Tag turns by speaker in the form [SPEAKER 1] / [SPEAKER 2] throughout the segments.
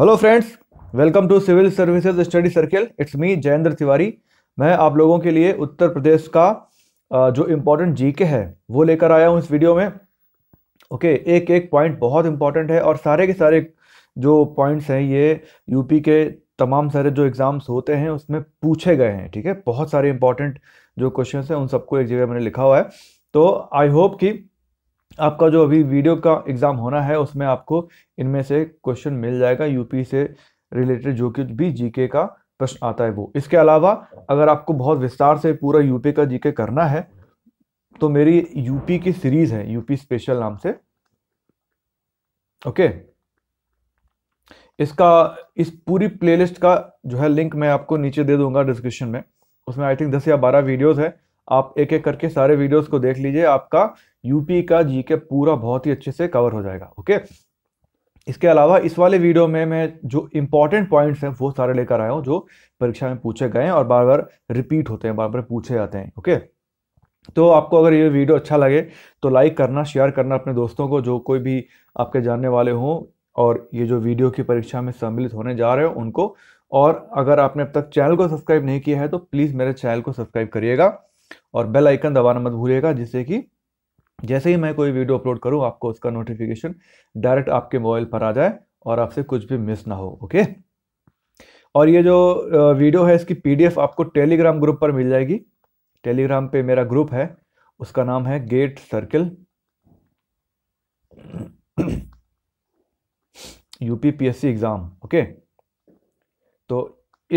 [SPEAKER 1] hello friends welcome to civil services study circle it's me Jayendra Tiwari मैं आप लोगों के लिए उत्तर प्रदेश का जो इम्पोर्टेंट जीके है वो लेकर आया हूँ इस वीडियो में ओके okay, एक एक पॉइंट बहुत इंपॉर्टेंट है और सारे के सारे जो पॉइंट्स हैं ये यूपी के तमाम सारे जो एग्ज़ाम्स होते हैं उसमें पूछे गए हैं ठीक है बहुत सारे इंपॉर्टेंट जो क्वेश्चन हैं उन सबको एक जगह मैंने लिखा हुआ है तो आई होप कि आपका जो अभी वीडियो का एग्ज़ाम होना है उसमें आपको इनमें से क्वेश्चन मिल जाएगा यूपी से रिलेटेड जो कि भी जीके का प्रश्न आता है वो इसके अलावा अगर आपको बहुत विस्तार से पूरा यूपी का जीके करना है तो मेरी यूपी की सीरीज है यूपी स्पेशल नाम से ओके इसका इस पूरी प्लेलिस्ट का जो है लिंक मैं आपको नीचे दे दूंगा डिस्क्रिप्शन में उसमें आई थिंक दस या बारह वीडियोज है आप एक एक करके सारे वीडियोस को देख लीजिए आपका यूपी का जी के पूरा बहुत ही अच्छे से कवर हो जाएगा ओके इसके अलावा इस वाले वीडियो में मैं जो इंपॉर्टेंट पॉइंट्स हैं वो सारे लेकर आया हूँ जो परीक्षा में पूछे गए हैं और बार बार रिपीट होते हैं बार बार पूछे जाते हैं ओके तो आपको अगर ये वीडियो अच्छा लगे तो लाइक करना शेयर करना अपने दोस्तों को जो कोई भी आपके जानने वाले हों और ये जो वीडियो की परीक्षा में सम्मिलित होने जा रहे हो उनको और अगर आपने अब तक चैनल को सब्सक्राइब नहीं किया है तो प्लीज़ मेरे चैनल को सब्सक्राइब करिएगा और बेल आइकन दबाना मत भूलिएगा जिससे कि जैसे ही मैं कोई वीडियो अपलोड करूँ आपको उसका नोटिफिकेशन डायरेक्ट आपके मोबाइल पर आ जाए और आपसे कुछ भी मिस ना हो ओके और ये जो वीडियो है इसकी पीडीएफ आपको टेलीग्राम ग्रुप पर मिल जाएगी टेलीग्राम पे मेरा ग्रुप है उसका नाम है gate circle UPPSC exam okay तो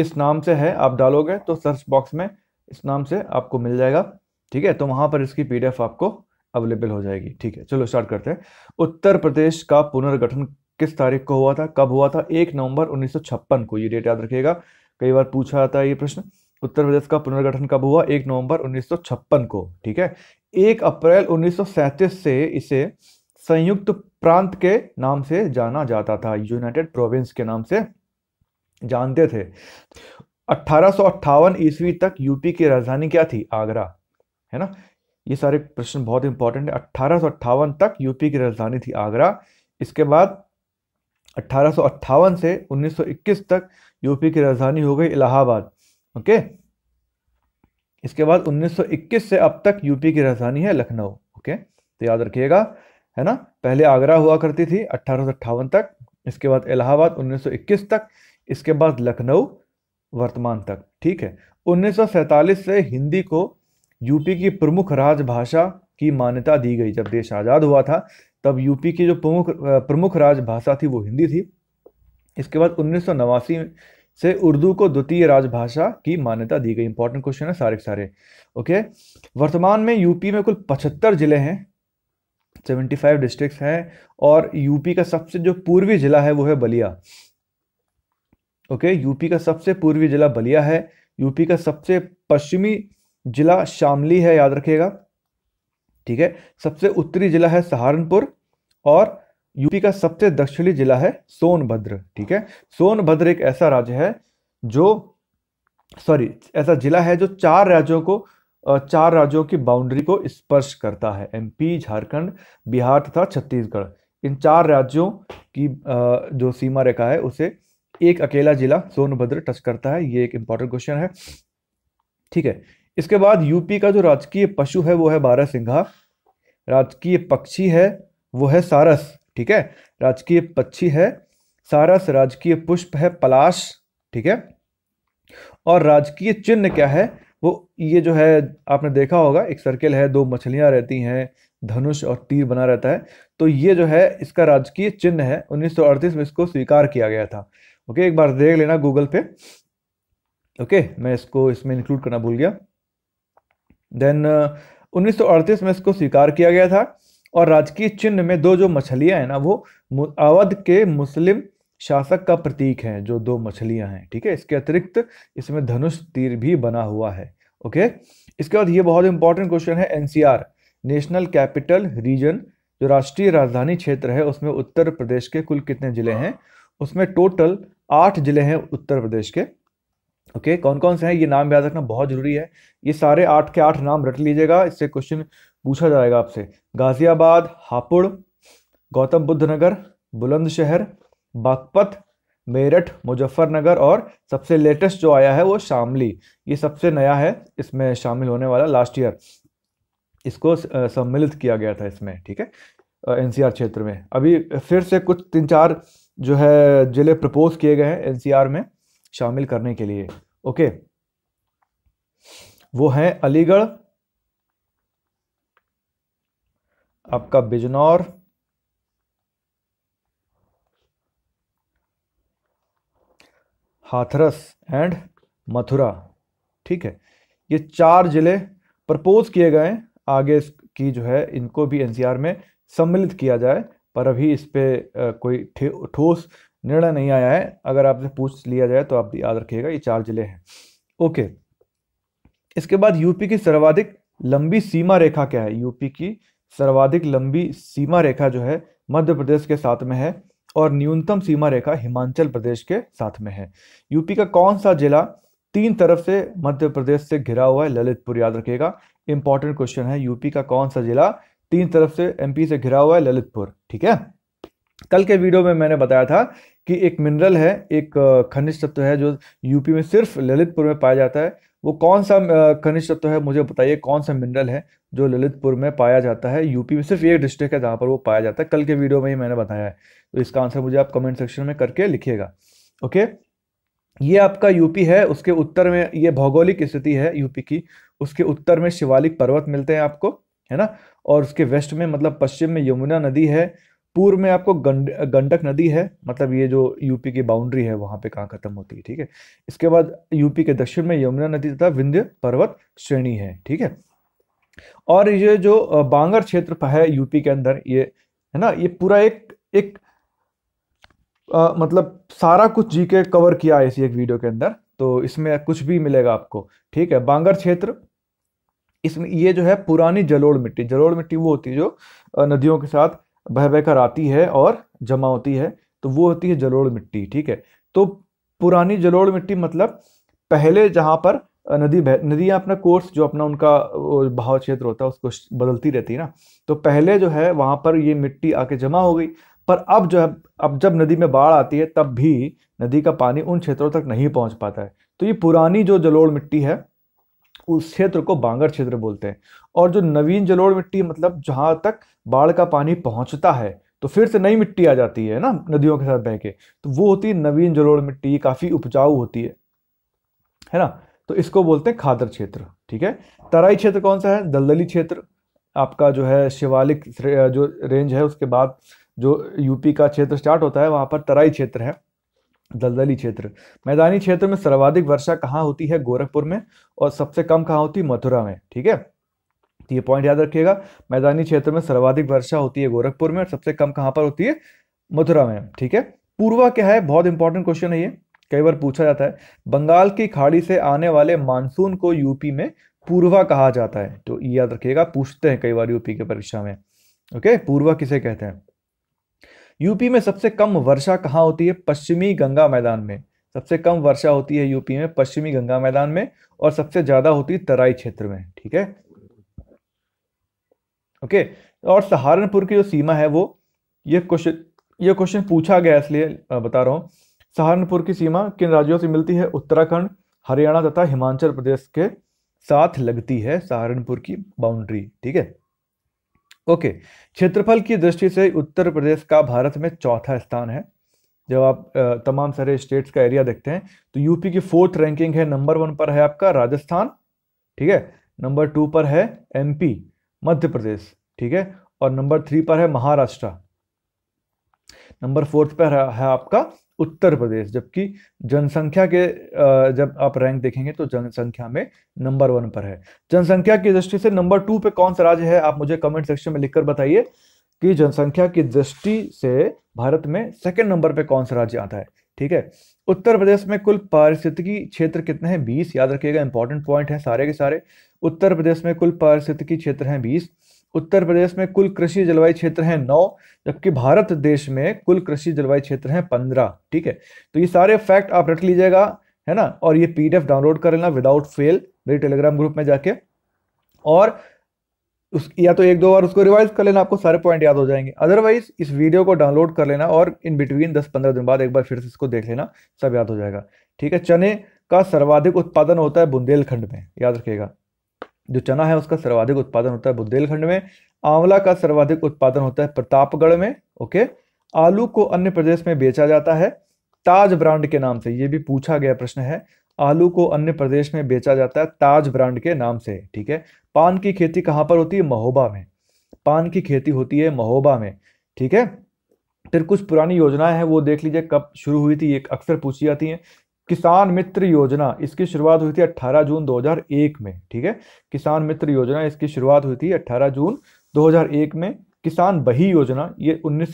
[SPEAKER 1] इस नाम से है आप डालोगे तो सर्च बॉक्स में इस नाम से आपको मिल जाएगा ठीक है तो वहां पर इसकी पी आपको अवेलेबल हो जाएगी ठीक है चलो स्टार्ट करते हैं उत्तर प्रदेश का पुनर्गठन किस तारीख को हुआ था कब हुआ था एक नवंबर उन्नीस को ये डेट याद रखिएगा कई बार पूछा जाता है ये प्रश्न उत्तर प्रदेश का पुनर्गठन कब हुआ एक नवंबर उन्नीस को ठीक है एक अप्रैल उन्नीस से इसे संयुक्त प्रांत के नाम से जाना जाता था यूनाइटेड प्रोविंस के नाम से जानते थे अट्ठारह ईस्वी तक यूपी की राजधानी क्या थी आगरा है ना ये सारे प्रश्न बहुत इंपॉर्टेंट है अट्ठारह तक यूपी की राजधानी थी आगरा इसके बाद अट्ठारह से 1921 तक यूपी की राजधानी हो गई इलाहाबाद ओके इसके बाद 1921 से अब तक यूपी की राजधानी है लखनऊ ओके तो याद रखिएगा है ना पहले आगरा हुआ करती थी अट्ठारह तक इसके बाद इलाहाबाद 1921 तक इसके बाद लखनऊ वर्तमान तक ठीक है 1947 से हिंदी को यूपी की प्रमुख राजभाषा की मान्यता दी गई जब देश आज़ाद हुआ था तब यूपी की जो प्रमुख प्रमुख राजभाषा थी वो हिंदी थी इसके बाद उन्नीस से उर्दू को द्वितीय राजभाषा की मान्यता दी गई इंपॉर्टेंट क्वेश्चन है सारे सारे ओके वर्तमान में यूपी में कुल 75 जिले हैं 75 डिस्ट्रिक्ट्स हैं और यूपी का सबसे जो पूर्वी जिला है वो है बलिया ओके यूपी का सबसे पूर्वी जिला बलिया है यूपी का सबसे पश्चिमी जिला शामली है याद रखिएगा ठीक है सबसे उत्तरी जिला है सहारनपुर और यूपी का सबसे दक्षिणी जिला है सोनभद्र ठीक है सोनभद्र एक ऐसा राज्य है जो सॉरी ऐसा जिला है जो चार राज्यों को चार राज्यों की बाउंड्री को स्पर्श करता है एमपी झारखंड बिहार तथा छत्तीसगढ़ इन चार राज्यों की जो सीमा रेखा है उसे एक अकेला जिला सोनभद्र टच करता है ये एक इंपॉर्टेंट क्वेश्चन है ठीक है इसके बाद यूपी का जो राजकीय पशु है वो है बारह सिंघा राजकीय पक्षी है वो है सारस ठीक है राजकीय पक्षी है सारस राजकीय पुष्प है पलाश ठीक है और राजकीय चिन्ह क्या है वो ये जो है आपने देखा होगा एक सर्किल है दो मछलियां रहती हैं धनुष और तीर बना रहता है तो ये जो है इसका राजकीय चिन्ह है 1938 में इसको स्वीकार किया गया था ओके एक बार देख लेना गूगल पे ओके मैं इसको इसमें इंक्लूड करना भूल गया देन uh, उन्नीस में इसको स्वीकार किया गया था और राजकीय चिन्ह में दो जो मछलियां हैं ना वो अवध के मुस्लिम शासक का प्रतीक है जो दो मछलियां हैं ठीक है इसके अतिरिक्त इसमें धनुष तीर भी बना हुआ है ओके इसके बाद ये बहुत इंपॉर्टेंट क्वेश्चन है एनसीआर नेशनल कैपिटल रीजन जो राष्ट्रीय राजधानी क्षेत्र है उसमें उत्तर प्रदेश के कुल कितने जिले हैं उसमें टोटल आठ ज़िले हैं उत्तर प्रदेश के ओके okay, कौन कौन से हैं ये नाम याद रखना बहुत ज़रूरी है ये सारे आठ के आठ नाम रट लीजिएगा इससे क्वेश्चन पूछा जाएगा आपसे गाज़ियाबाद हापुड़ गौतम बुद्ध नगर बुलंदशहर बागपत मेरठ मुजफ्फरनगर और सबसे लेटेस्ट जो आया है वो शामली ये सबसे नया है इसमें शामिल होने वाला लास्ट ईयर इसको सम्मिलित किया गया था इसमें ठीक है एनसीआर क्षेत्र में अभी फिर से कुछ तीन चार जो है ज़िले प्रपोज किए गए हैं एनसीआर में शामिल करने के लिए ओके वो हैं अलीगढ़ आपका बिजनौर हाथरस एंड मथुरा ठीक है ये चार ज़िले प्रपोज किए गए आगे की जो है इनको भी एनसीआर में सम्मिलित किया जाए पर अभी इस पर कोई ठोस निर्णय नहीं आया है अगर आपसे पूछ लिया जाए तो आप याद रखिएगा ये चार जिले हैं ओके इसके बाद यूपी की सर्वाधिक लंबी सीमा रेखा क्या है यूपी की सर्वाधिक लंबी सीमा रेखा जो है मध्य प्रदेश के साथ में है और न्यूनतम सीमा रेखा हिमाचल प्रदेश के साथ में है यूपी का कौन सा जिला तीन तरफ से मध्य प्रदेश से घिरा हुआ है ललितपुर याद रखिएगा इंपॉर्टेंट क्वेश्चन है यूपी का कौन सा जिला तीन तरफ से एमपी से घिरा हुआ है ललितपुर ठीक है कल के वीडियो में मैंने बताया था कि एक मिनरल है एक खनिज तत्व है जो यूपी में सिर्फ ललितपुर में पाया जाता है वो कौन सा खनिज तत्व है मुझे बताइए कौन सा मिनरल है जो ललितपुर में पाया जाता है यूपी में सिर्फ एक डिस्ट्रिक्ट है जहाँ पर वो पाया जाता है कल के वीडियो में ही मैंने बताया है तो इसका आंसर मुझे आप कमेंट सेक्शन में करके लिखिएगा ओके ये आपका यूपी है उसके उत्तर में ये भौगोलिक स्थिति है यूपी की उसके उत्तर में शिवालिक पर्वत मिलते हैं आपको है ना और उसके वेस्ट में मतलब पश्चिम में यमुना नदी है पूर्व में आपको गंड गंडक नदी है मतलब ये जो यूपी की बाउंड्री है वहाँ पे कहाँ ख़त्म होती है ठीक है इसके बाद यूपी के दक्षिण में यमुना नदी तथा विंध्य पर्वत श्रेणी है ठीक है और ये जो बांगर क्षेत्र है यूपी के अंदर ये है ना ये पूरा एक एक आ, मतलब सारा कुछ जी के कवर किया है इसी एक वीडियो के अंदर तो इसमें कुछ भी मिलेगा आपको ठीक है बांगर क्षेत्र इसमें ये जो है पुरानी जलोड़ मिट्टी जलोड़ मिट्टी वो होती है जो नदियों के साथ बह बहकर आती है और जमा होती है तो वो होती है जलोड़ मिट्टी ठीक है तो पुरानी जलोड़ मिट्टी मतलब पहले जहाँ पर नदी बह नदियाँ अपना कोर्स जो अपना उनका बहाव क्षेत्र होता है उसको बदलती रहती है ना तो पहले जो है वहाँ पर ये मिट्टी आके जमा हो गई पर अब जो है अब जब नदी में बाढ़ आती है तब भी नदी का पानी उन क्षेत्रों तक नहीं पहुँच पाता है तो ये पुरानी जो जलोड़ मिट्टी है उस क्षेत्र को बांगर क्षेत्र बोलते हैं और जो नवीन जलोढ़ मिट्टी मतलब जहाँ तक बाढ़ का पानी पहुँचता है तो फिर से नई मिट्टी आ जाती है ना नदियों के साथ बह के तो वो होती है नवीन जलोढ़ मिट्टी काफ़ी उपजाऊ होती है है ना तो इसको बोलते हैं खादर क्षेत्र ठीक है तराई क्षेत्र कौन सा है दलदली क्षेत्र आपका जो है शिवालिक जो रेंज है उसके बाद जो यूपी का क्षेत्र स्टार्ट होता है वहाँ पर तराई क्षेत्र है दलदली क्षेत्र मैदानी क्षेत्र में सर्वाधिक वर्षा कहाँ होती है गोरखपुर में और सबसे कम कहाँ होती है मथुरा में ठीक है तो ये पॉइंट याद रखिएगा मैदानी क्षेत्र में सर्वाधिक वर्षा होती है गोरखपुर में और सबसे कम कहाँ पर होती है मथुरा में ठीक है पूर्वा क्या है बहुत इंपॉर्टेंट क्वेश्चन है ये कई बार पूछा जाता है बंगाल की खाड़ी से आने वाले मानसून को यूपी में पूर्वा कहा जाता है तो याद रखिएगा पूछते हैं कई बार यूपी के परीक्षा में ओके पूर्वा किसे कहते हैं यूपी में सबसे कम वर्षा कहाँ होती है पश्चिमी गंगा मैदान में सबसे कम वर्षा होती है यूपी में पश्चिमी गंगा मैदान में और सबसे ज्यादा होती है तराई क्षेत्र में ठीक है ओके और सहारनपुर की जो सीमा है वो ये क्वेश्चन ये क्वेश्चन पूछा गया इसलिए बता रहा हूँ सहारनपुर की सीमा किन राज्यों से मिलती है उत्तराखंड हरियाणा तथा हिमाचल प्रदेश के साथ लगती है सहारनपुर की बाउंड्री ठीक है ओके क्षेत्रफल की दृष्टि से उत्तर प्रदेश का भारत में चौथा स्थान है जब आप तमाम सारे स्टेट्स का एरिया देखते हैं तो यूपी की फोर्थ रैंकिंग है नंबर वन पर है आपका राजस्थान ठीक है नंबर टू पर है एमपी मध्य प्रदेश ठीक है और नंबर थ्री पर है महाराष्ट्र नंबर फोर्थ पर है आपका उत्तर प्रदेश जबकि जनसंख्या के जब आप रैंक देखेंगे तो जनसंख्या में नंबर वन पर है जनसंख्या की दृष्टि से नंबर टू पे कौन सा राज्य है आप मुझे कमेंट सेक्शन में लिखकर बताइए कि जनसंख्या की दृष्टि से भारत में सेकंड नंबर पे कौन सा राज्य आता है ठीक है उत्तर प्रदेश में कुल पारिस्थितिकी क्षेत्र कितने हैं बीस याद रखिएगा इंपॉर्टेंट पॉइंट है सारे के सारे उत्तर प्रदेश में कुल पारिस्थितिकी क्षेत्र हैं बीस उत्तर प्रदेश में कुल कृषि जलवायु क्षेत्र है नौ जबकि भारत देश में कुल कृषि जलवायु क्षेत्र है पंद्रह ठीक है तो ये सारे फैक्ट आप रख लीजिएगा है ना और ये पीडीएफ डाउनलोड कर लेना विदाउट फेल मेरे टेलीग्राम ग्रुप में जाके और उस या तो एक दो बार उसको रिवाइज कर लेना आपको सारे पॉइंट याद हो जाएंगे अदरवाइज इस वीडियो को डाउनलोड कर लेना और इन बिटवीन दस पंद्रह दिन बाद एक बार फिर से इसको देख लेना सब याद हो जाएगा ठीक है चने का सर्वाधिक उत्पादन होता है बुंदेलखंड में याद रखिएगा जो चना है उसका सर्वाधिक उत्पादन होता है बुंदेलखंड में आंवला का सर्वाधिक उत्पादन होता है प्रतापगढ़ में ओके आलू को अन्य प्रदेश में बेचा जाता है ताज ब्रांड के नाम से ये भी पूछा गया प्रश्न है आलू को अन्य प्रदेश में बेचा जाता है ताज ब्रांड के नाम से ठीक है पान की खेती कहाँ पर होती है महोबा में पान की खेती होती है महोबा में ठीक है फिर कुछ पुरानी योजनाएं हैं वो देख लीजिए कब शुरू हुई थी ये अक्सर पूछी जाती हैं किसान मित्र योजना इसकी शुरुआत हुई थी 18 जून 2001 में ठीक है किसान मित्र योजना इसकी शुरुआत हुई थी 18 जून 2001 में किसान बही योजना ये उन्नीस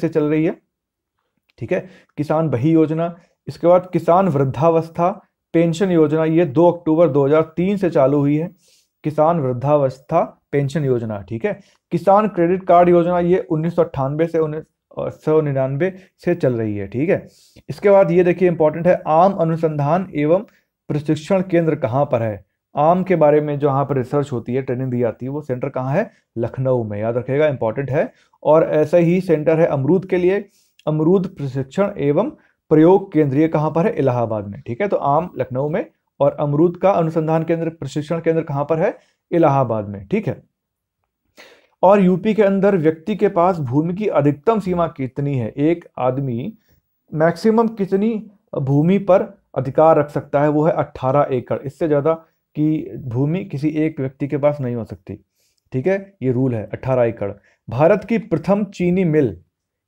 [SPEAKER 1] से चल रही है ठीक है किसान बही योजना इसके बाद किसान वृद्धावस्था पेंशन योजना ये 2 अक्टूबर 2003 से चालू हुई है किसान वृद्धावस्था पेंशन योजना ठीक है किसान क्रेडिट कार्ड योजना ये उन्नीस से और सौ निन्यानवे से चल रही है ठीक है इसके बाद ये देखिए इंपॉर्टेंट है आम अनुसंधान एवं प्रशिक्षण केंद्र कहाँ पर है आम के बारे में जो यहाँ पर रिसर्च होती है ट्रेनिंग दी जाती है वो सेंटर कहाँ है लखनऊ में याद रखेगा इंपॉर्टेंट है और ऐसा ही सेंटर है अमरूद के लिए अमरूद प्रशिक्षण एवं प्रयोग केंद्र ये कहाँ पर है इलाहाबाद में ठीक है तो आम लखनऊ में और अमरूद का अनुसंधान केंद्र प्रशिक्षण केंद्र कहाँ पर है इलाहाबाद में ठीक है और यूपी के अंदर व्यक्ति के पास भूमि की अधिकतम सीमा कितनी है एक आदमी मैक्सिमम कितनी भूमि पर अधिकार रख सकता है वो है अट्ठारह एकड़ इससे ज़्यादा की भूमि किसी एक व्यक्ति के पास नहीं हो सकती ठीक है ये रूल है अट्ठारह एकड़ भारत की प्रथम चीनी मिल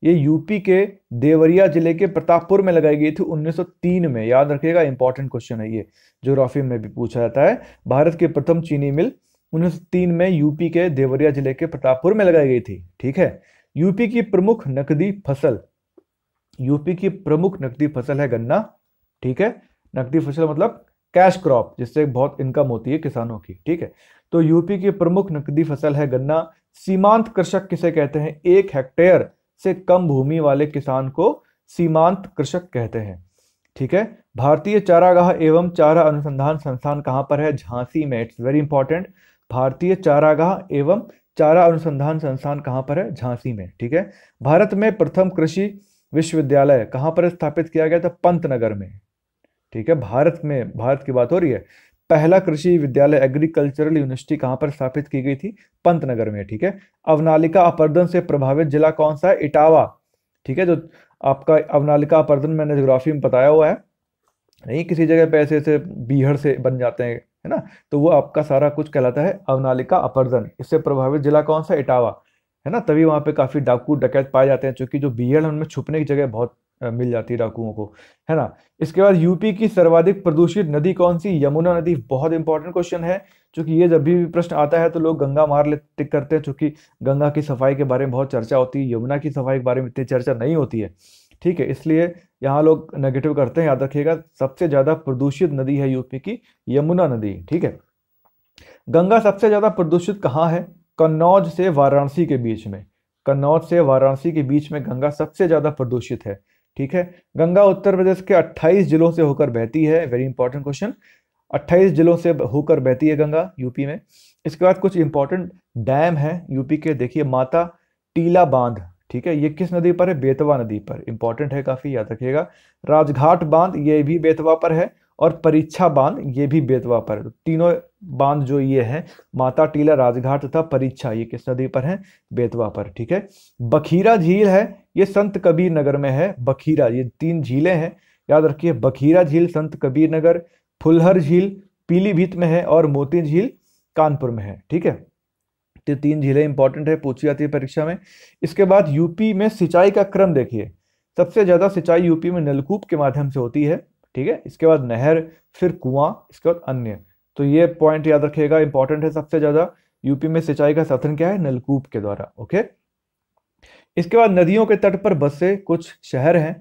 [SPEAKER 1] ये यूपी के देवरिया जिले के प्रतापपुर में लगाई गई थी 1903 में याद रखिएगा इंपॉर्टेंट क्वेश्चन है ये जोग्राफी में भी पूछा जाता है भारत की प्रथम चीनी मिल 1903 में यूपी के देवरिया जिले के प्रतापपुर में लगाई गई थी ठीक है यूपी की प्रमुख नकदी फसल यूपी की प्रमुख नकदी फसल है गन्ना ठीक है नकदी फसल मतलब कैश क्रॉप जिससे बहुत इनकम होती है किसानों की ठीक है तो यूपी की प्रमुख नकदी फसल है गन्ना सीमांत कृषक किसे कहते हैं एक हेक्टेयर से कम भूमि वाले किसान को सीमांत कृषक कहते हैं ठीक है भारतीय चारागाह एवं चारा अनुसंधान संस्थान कहां पर है झांसी में इट्स वेरी इंपॉर्टेंट भारतीय चारागाह एवं चारा अनुसंधान संस्थान कहाँ पर है झांसी में ठीक है भारत में प्रथम कृषि विश्वविद्यालय कहाँ पर स्थापित किया गया था पंत नगर में ठीक है भारत में भारत की बात हो रही है पहला कृषि विद्यालय एग्रीकल्चरल यूनिवर्सिटी कहाँ पर स्थापित की गई थी पंत नगर में ठीक है अवनालिका अपर्दन से प्रभावित जिला कौन सा है इटावा ठीक है जो आपका अवनालिका अपर्दन मैंने जोग्राफी में बताया हुआ है नहीं किसी जगह पे ऐसे ऐसे बीहड़ से बन जाते हैं है ना तो वो आपका सारा कुछ कहलाता है अवनालिका अपर्जन इससे प्रभावित जिला कौन सा इटावा है ना तभी वहाँ पे काफ़ी डाकू डकैत पाए जाते हैं क्योंकि जो भीड़ है उनमें छुपने की जगह बहुत मिल जाती है डाकुओं को है ना इसके बाद यूपी की सर्वाधिक प्रदूषित नदी कौन सी यमुना नदी बहुत इंपॉर्टेंट क्वेश्चन है क्योंकि ये जब भी प्रश्न आता है तो लोग गंगा मार ले टिक करते हैं चूंकि गंगा की सफाई के बारे में बहुत चर्चा होती है यमुना की सफाई के बारे में इतनी चर्चा नहीं होती है ठीक है इसलिए यहाँ लोग नेगेटिव करते हैं याद रखिएगा सबसे ज़्यादा प्रदूषित नदी है यूपी की यमुना नदी ठीक है गंगा सबसे ज़्यादा प्रदूषित कहाँ है कन्नौज से वाराणसी के बीच में कन्नौज से वाराणसी के बीच में गंगा सबसे ज़्यादा प्रदूषित है ठीक है गंगा उत्तर प्रदेश के 28 जिलों से होकर बहती है वेरी इंपॉर्टेंट क्वेश्चन 28 जिलों से होकर बहती है गंगा यूपी में इसके बाद कुछ इंपॉर्टेंट डैम है यूपी के देखिए माता टीला बांध ठीक है ये किस नदी पर है बेतवा नदी पर इंपॉर्टेंट है काफ़ी याद रखिएगा राजघाट बांध ये भी बेतवा पर है और परीक्षा बांध ये भी बेतवा पर है तो तीनों बांध जो ये है माता टीला राजघाट तथा परीक्षा ये किस नदी पर है बेतवा पर ठीक है बखीरा झील है ये संत कबीर नगर में है बखीरा ये तीन झीलें हैं याद रखिए बखीरा झील संत कबीर नगर फुलहर झील पीलीभीत में है और मोती झील कानपुर में है ठीक है ये तीन झीलें इंपॉर्टेंट है पूछी जाती है परीक्षा में इसके बाद यूपी में सिंचाई का क्रम देखिए सबसे ज़्यादा सिंचाई यूपी में नलकूप के माध्यम से होती है ठीक है इसके बाद नहर फिर कुआं इसके बाद अन्य तो ये पॉइंट याद रखिएगा इंपॉर्टेंट है सबसे ज़्यादा यूपी में सिंचाई का साधन क्या है नलकूप के द्वारा ओके इसके बाद नदियों के तट पर बसे कुछ शहर हैं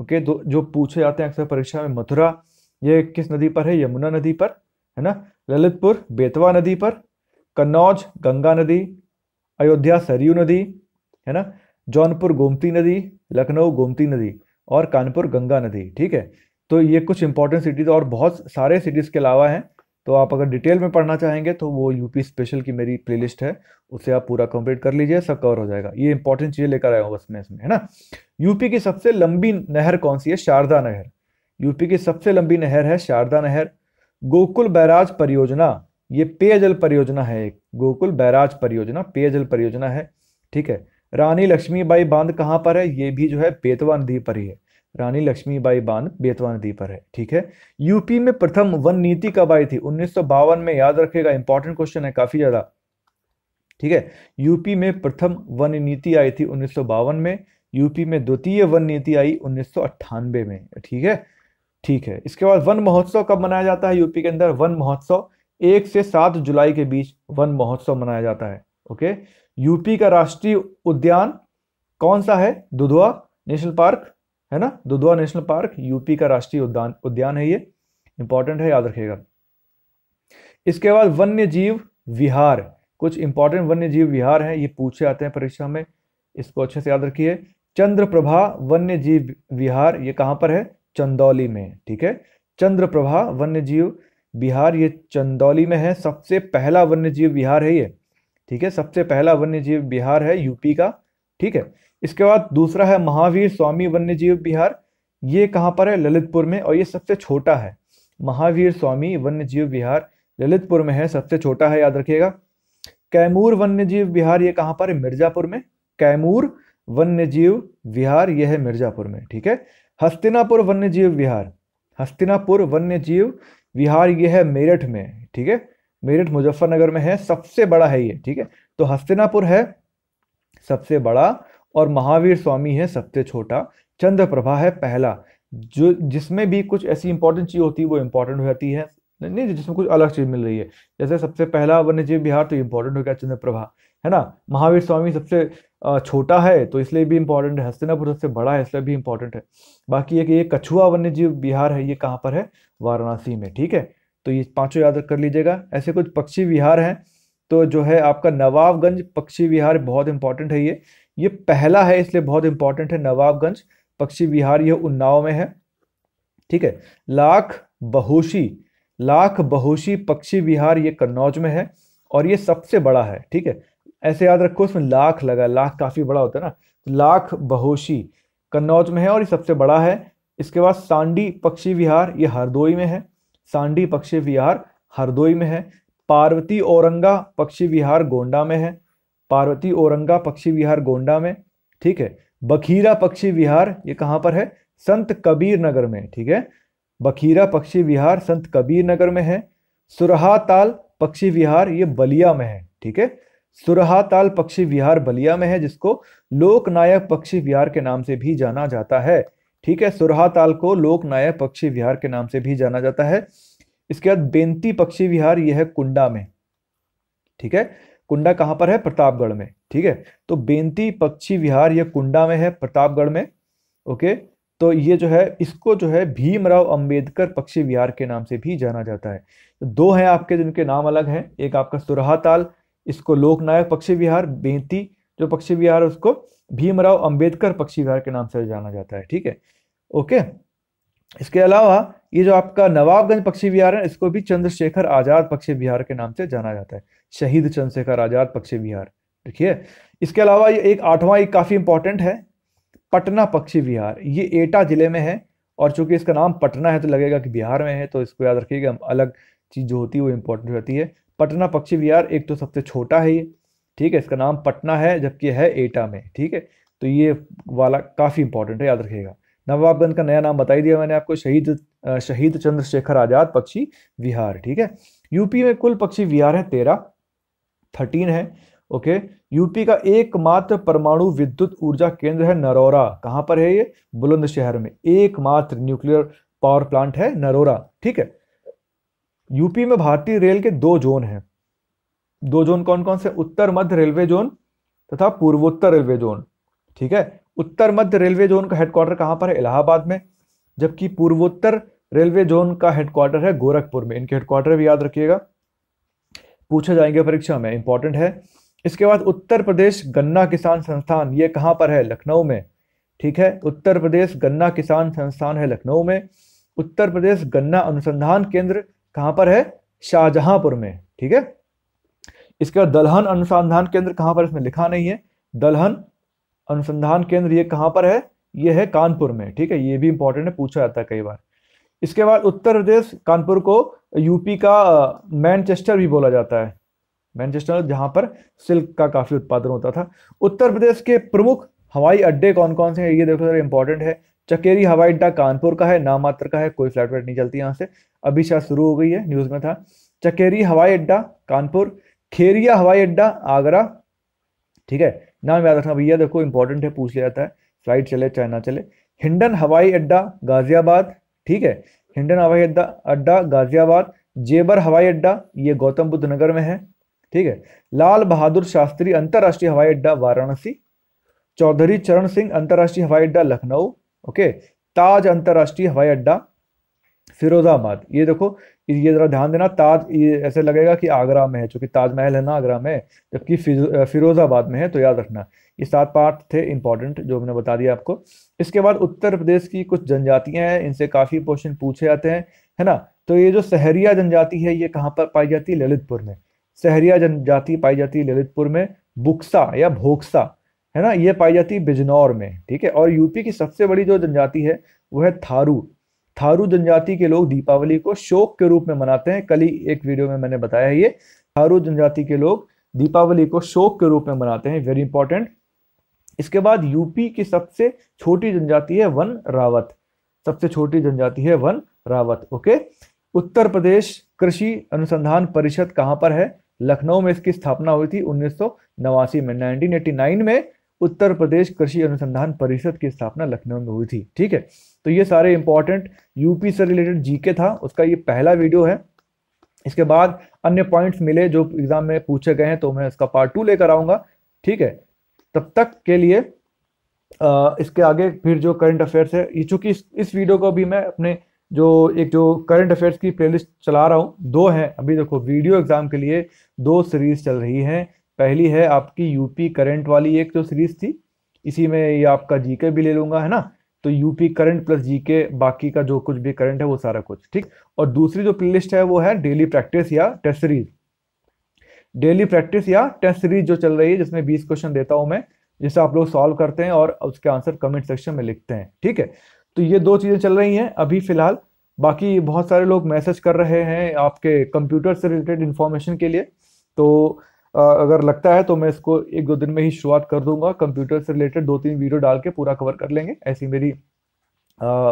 [SPEAKER 1] ओके दो जो पूछे जाते हैं अक्सर परीक्षा में मथुरा ये किस नदी पर है यमुना नदी पर है ना ललितपुर बेतवा नदी पर कन्नौज गंगा नदी अयोध्या सरयू नदी है ना जौनपुर गोमती नदी लखनऊ गोमती नदी और कानपुर गंगा नदी ठीक है तो ये कुछ इंपॉर्टेंट सिटीज़ और बहुत सारे सिटीज़ के अलावा हैं तो आप अगर डिटेल में पढ़ना चाहेंगे तो वो यूपी स्पेशल की मेरी प्लेलिस्ट है उसे आप पूरा कंप्लीट कर लीजिए सब कवर हो जाएगा ये इंपॉर्टेंट चीज़ें लेकर आया हूँ बस मैं इसमें है ना यूपी की सबसे लंबी नहर कौन सी है शारदा नहर यूपी की सबसे लंबी नहर है शारदा नहर गोकुल बैराज परियोजना ये पेयजल परियोजना है एक गोकुल बैराज परियोजना पेयजल परियोजना है ठीक है रानी लक्ष्मीबाई बांध कहाँ पर है ये भी जो है बेतवा नदी पर ही है रानी लक्ष्मीबाई बांध बेतवा नदी पर है ठीक है यूपी में प्रथम वन नीति कब आई थी उन्नीस में याद रखेगा इंपॉर्टेंट क्वेश्चन है काफी ज्यादा ठीक है यूपी में प्रथम वन नीति आई थी उन्नीस में यूपी में द्वितीय वन नीति आई उन्नीस में ठीक है ठीक है इसके बाद वन महोत्सव कब मनाया जाता है यूपी के अंदर वन महोत्सव एक से सात जुलाई के बीच वन महोत्सव मनाया जाता है ओके यूपी का राष्ट्रीय उद्यान कौन सा है दुधवा नेशनल पार्क है ना दुधवा नेशनल पार्क यूपी का राष्ट्रीय उद्यान उद्यान है ये इंपॉर्टेंट है याद रखिएगा इसके बाद वन्य जीव विहार कुछ इंपॉर्टेंट वन्य जीव विहार हैं ये पूछे आते हैं परीक्षा में इसको अच्छे से याद रखिए चंद्रप्रभा वन्य जीव विहार ये कहाँ पर है चंदौली में ठीक है चंद्रप्रभा वन्य जीव बिहार ये चंदौली में है सबसे पहला वन्य जीव बिहार है ये ठीक है सबसे पहला वन्य जीव बिहार है यूपी का ठीक है इसके बाद दूसरा है महावीर स्वामी वन्य जीव बिहार ये कहाँ पर है ललितपुर में और ये सबसे छोटा है महावीर स्वामी वन्य जीव बिहार ललितपुर में है सबसे छोटा है याद रखिएगा कैमूर वन्य जीव बिहार ये कहाँ पर है मिर्जापुर में कैमूर वन्य जीव बिहार यह है मिर्जापुर में ठीक है हस्तिनापुर वन्य जीव बिहार हस्तिनापुर वन्य जीव विहार ये है मेरठ में ठीक है मेरठ मुजफ्फरनगर में है सबसे बड़ा है ये ठीक है तो हस्तिनापुर है सबसे बड़ा और महावीर स्वामी है सबसे छोटा चंद्रप्रभा है पहला जो जिसमें भी कुछ ऐसी इंपॉर्टेंट चीज़ होती है वो इंपॉर्टेंट हो जाती है नहीं जिसमें कुछ अलग चीज़ मिल रही है जैसे सबसे पहला वन्यजीव बिहार तो इंपॉर्टेंट हो गया चंद्रप्रभा है ना महावीर स्वामी सबसे छोटा है तो इसलिए भी इम्पोर्टेंट है हस्तिनापुर सबसे बड़ा है इसलिए भी इम्पोर्टेंट है बाकी एक ये कछुआ वन्य जीव बिहार है ये कहाँ पर है वाराणसी में ठीक है तो ये पांचों याद कर लीजिएगा ऐसे कुछ पक्षी विहार हैं तो जो है आपका नवाबगंज पक्षी विहार बहुत इंपॉर्टेंट है ये ये पहला है इसलिए बहुत इंपॉर्टेंट है नवाबगंज पक्षी विहार ये उन्नाव में है ठीक है लाख बहुशी लाख बहुशी पक्षी विहार ये कन्नौज में है और ये सबसे बड़ा है ठीक है ऐसे याद रखो उसमें लाख लगा लाख काफ़ी बड़ा होता है ना तो लाख बहोशी कन्नौज में है और ये सबसे बड़ा है इसके बाद सांडी पक्षी विहार ये हरदोई में है सांडी पक्षी विहार हरदोई में है पार्वती औरंगा पक्षी विहार गोंडा में है पार्वती औरंगा पक्षी विहार गोंडा में ठीक है बखीरा पक्षी विहार ये कहाँ पर है संत कबीर नगर में ठीक है बखीरा पक्षी विहार संत कबीर नगर में है सुरहा ताल पक्षी विहार ये बलिया में है ठीक है सुरहाताल पक्षी विहार बलिया में है जिसको लोकनायक पक्षी विहार के नाम से भी जाना जाता है ठीक है सुरहाताल को लोकनायक पक्षी विहार के नाम से भी जाना जाता है इसके बाद बेंती पक्षी विहार यह है कुंडा में ठीक है कुंडा कहां पर है प्रतापगढ़ में ठीक है तो बेंती पक्षी विहार यह कुंडा में है प्रतापगढ़ में ओके तो ये जो है इसको जो है भीमराव अंबेडकर पक्षी विहार के नाम से भी जाना जाता है तो दो हैं आपके जिनके नाम अलग हैं एक आपका सुरहाताल इसको लोकनायक पक्षी विहार बेंती जो पक्षी विहार है उसको भीमराव अंबेडकर पक्षी विहार के नाम से जाना जाता है ठीक है ओके इसके अलावा ये जो आपका नवाबगंज पक्षी विहार है इसको भी चंद्रशेखर आजाद पक्षी विहार के नाम से जाना जाता है शहीद चंद्रशेखर आजाद पक्षी विहार देखिए इसके अलावा ये एक आठवां एक काफ़ी इंपॉर्टेंट है पटना पक्षी विहार ये एटा जिले में है और चूंकि इसका नाम पटना है तो लगेगा कि बिहार में है तो इसको याद रखिएगा अलग चीज़ जो होती है वो इंपॉर्टेंट होती है पटना पक्षी विहार एक तो सबसे छोटा है ये ठीक है इसका नाम पटना है जबकि है एटा में ठीक है तो ये वाला काफ़ी इंपॉर्टेंट है याद रखिएगा नवाबगंज का नया नाम बताई दिया मैंने आपको शहीद शहीद चंद्रशेखर आज़ाद पक्षी विहार ठीक है यूपी में कुल पक्षी विहार है तेरह थर्टीन है ओके यूपी का एकमात्र परमाणु विद्युत ऊर्जा केंद्र है नरोरा कहाँ पर है ये बुलंदशहर में एकमात्र न्यूक्लियर पावर प्लांट है नरोरा ठीक है यूपी में भारतीय रेल के दो जोन हैं दो जोन कौन कौन से उत्तर मध्य रेलवे जोन तथा पूर्वोत्तर रेलवे जोन ठीक है उत्तर मध्य रेलवे जोन का हेडक्वार्टर कहाँ पर है इलाहाबाद में जबकि पूर्वोत्तर रेलवे जोन का हेडक्वार्टर है गोरखपुर में इनके हेडक्वार्टर भी याद रखिएगा पूछे जाएंगे परीक्षा में इंपॉर्टेंट है इसके बाद उत्तर प्रदेश गन्ना किसान संस्थान ये कहाँ पर है लखनऊ में ठीक है उत्तर प्रदेश गन्ना किसान संस्थान है लखनऊ में उत्तर प्रदेश गन्ना अनुसंधान केंद्र कहां पर है शाहजहांपुर में ठीक है इसके बाद दलहन अनुसंधान केंद्र कहां पर इसमें लिखा नहीं है दलहन अनुसंधान केंद्र ये कहां पर है ये है कानपुर में ठीक है ये भी इंपॉर्टेंट है पूछा जाता है कई बार इसके बाद उत्तर प्रदेश कानपुर को यूपी का मैनचेस्टर भी बोला जाता है मैनचेस्टर जहां पर सिल्क का काफी उत्पादन होता था उत्तर प्रदेश के प्रमुख हवाई अड्डे कौन कौन से हैं ये देखो जरा इंपॉर्टेंट है चकेरी हवाई अड्डा कानपुर का है नाम मात्र का है कोई फ्लाइट वाइट नहीं चलती यहाँ से अभी शायद शुरू हो गई है न्यूज़ में था चकेरी हवाई अड्डा कानपुर खेरिया हवाई अड्डा आगरा ठीक है नाम याद रखना भैया देखो इंपॉर्टेंट है पूछ लिया जाता है फ्लाइट चले चाहे ना चले हिंडन हवाई अड्डा गाजियाबाद ठीक है हिंडन हवाई अड्डा अड्डा गाजियाबाद जेबर हवाई अड्डा ये गौतम बुद्ध नगर में है ठीक है लाल बहादुर शास्त्री अंतर्राष्ट्रीय हवाई अड्डा वाराणसी चौधरी चरण सिंह अंतर्राष्ट्रीय हवाई अड्डा लखनऊ ओके ताज अंतर्राष्ट्रीय हवाई अड्डा फिरोजाबाद ये देखो ये जरा ध्यान देना ताज ये ऐसे लगेगा कि आगरा में है चूंकि ताजमहल है ना आगरा में जबकि फिरोजाबाद में है तो याद रखना ये सात पार्ट थे इंपॉर्टेंट जो हमने बता दिया आपको इसके बाद उत्तर प्रदेश की कुछ जनजातियां हैं इनसे काफ़ी क्वेश्चन पूछे जाते हैं है ना तो ये जो सहरिया जनजाति है ये कहाँ पर पाई जाती है ललितपुर में सहरिया जनजाति पाई जाती है ललितपुर में बुक्सा या भोक्सा है ना ये पाई जाती है बिजनौर में ठीक है और यूपी की सबसे बड़ी जो जनजाति है वो है थारू थारू जनजाति के लोग दीपावली को शोक के रूप में मनाते हैं कल ही एक वीडियो में मैंने बताया ये थारू जनजाति के लोग दीपावली को शोक के रूप में मनाते हैं वेरी इंपॉर्टेंट इसके बाद यूपी की सबसे छोटी जनजाति है वन रावत सबसे छोटी जनजाति है वन रावत ओके उत्तर प्रदेश कृषि अनुसंधान परिषद कहाँ पर है लखनऊ में इसकी स्थापना हुई थी उन्नीस में 1989 में उत्तर प्रदेश कृषि अनुसंधान परिषद की स्थापना लखनऊ में हुई थी ठीक है तो ये सारे इंपॉर्टेंट यूपी से रिलेटेड जीके था उसका ये पहला वीडियो है इसके बाद अन्य पॉइंट्स मिले जो एग्जाम में पूछे गए हैं तो मैं इसका पार्ट टू लेकर आऊंगा ठीक है तब तक के लिए आ, इसके आगे फिर जो करंट अफेयर्स है ये चूंकि इस, इस वीडियो को भी मैं अपने जो एक जो करंट अफेयर्स की प्लेलिस्ट चला रहा हूँ दो हैं अभी देखो वीडियो एग्जाम के लिए दो सीरीज चल रही हैं पहली है आपकी यूपी करंट वाली एक जो सीरीज थी इसी में ये आपका जीके भी ले लूंगा है ना तो यूपी करंट प्लस जीके बाकी का जो कुछ भी करंट है वो सारा कुछ ठीक और दूसरी जो प्लेलिस्ट है वो है डेली प्रैक्टिस या टेस्ट सीरीज डेली प्रैक्टिस या टेस्ट सीरीज जो चल रही है जिसमें बीस क्वेश्चन देता हूं मैं जिसे आप लोग सॉल्व करते हैं और उसके आंसर कमेंट सेक्शन में लिखते हैं ठीक है तो ये दो चीज़ें चल रही हैं अभी फिलहाल बाकी बहुत सारे लोग मैसेज कर रहे हैं आपके कंप्यूटर से रिलेटेड इन्फॉर्मेशन के लिए तो अगर लगता है तो मैं इसको एक दो दिन में ही शुरुआत कर दूंगा कंप्यूटर से रिलेटेड दो तीन वीडियो डाल के पूरा कवर कर लेंगे ऐसी मेरी आ,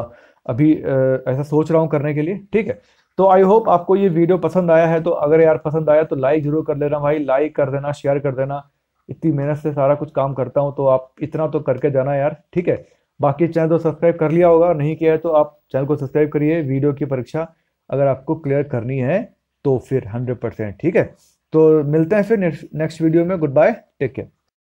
[SPEAKER 1] अभी आ, ऐसा सोच रहा हूँ करने के लिए ठीक है तो आई होप आपको ये वीडियो पसंद आया है तो अगर यार पसंद आया तो लाइक जरूर कर लेना भाई लाइक कर देना शेयर कर देना इतनी मेहनत से सारा कुछ काम करता हूँ तो आप इतना तो करके जाना यार ठीक है बाकी चैनल तो सब्सक्राइब कर लिया होगा नहीं किया है तो आप चैनल को सब्सक्राइब करिए वीडियो की परीक्षा अगर आपको क्लियर करनी है तो फिर हंड्रेड परसेंट ठीक है तो मिलते हैं फिर नेक्स्ट वीडियो में गुड बाय टेक केयर